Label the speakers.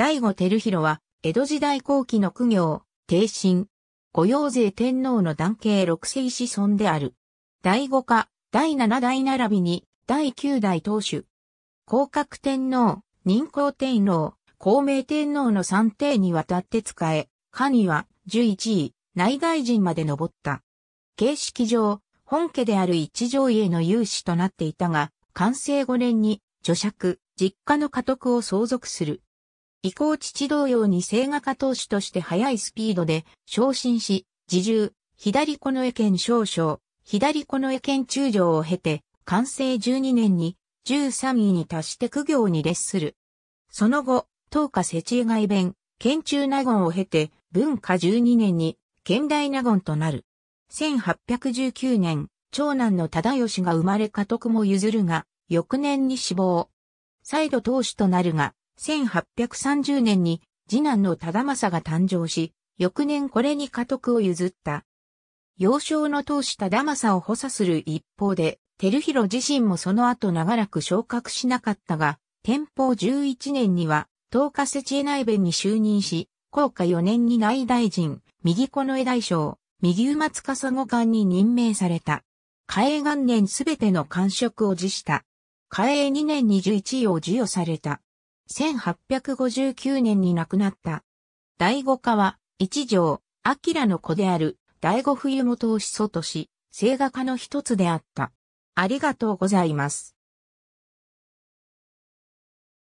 Speaker 1: 醍醐照弘は、江戸時代後期の苦行、帝神、御用税
Speaker 2: 天皇の男系六世子孫である。第五家、第七代並びに、第九代当主。降格天皇、任皇天皇、孔明天皇の三帝にわたって仕え、下には、十一位、内大臣まで上った。形式上、本家である一条家の有志となっていたが、完成5年に、著作、実家の家督を相続する。以降父同様に聖画家投手として速いスピードで昇進し、自重、左この絵県少将、左この絵県中将を経て、完成12年に13位に達して苦行に列する。その後、東下世知外弁、県中納言を経て、文化12年に県大納言となる。1819年、長男の忠義が生まれ家督も譲るが、翌年に死亡。再度当主となるが、1830年に次男の忠政が誕生し、翌年これに家督を譲った。幼少の当主忠政を補佐する一方で、照弘自身もその後長らく昇格しなかったが、天保11年には、東下世知恵内弁に就任し、高下4年に内大臣、右近の江大将、右馬司護官に任命された。嘉永元年すべての官職を辞した。嘉永2年に11位を授与された。1859年に亡くなった。第五家は、一条、明の子である、第
Speaker 1: 五冬元を始祖とし、聖画家の一つであった。ありがとうございます。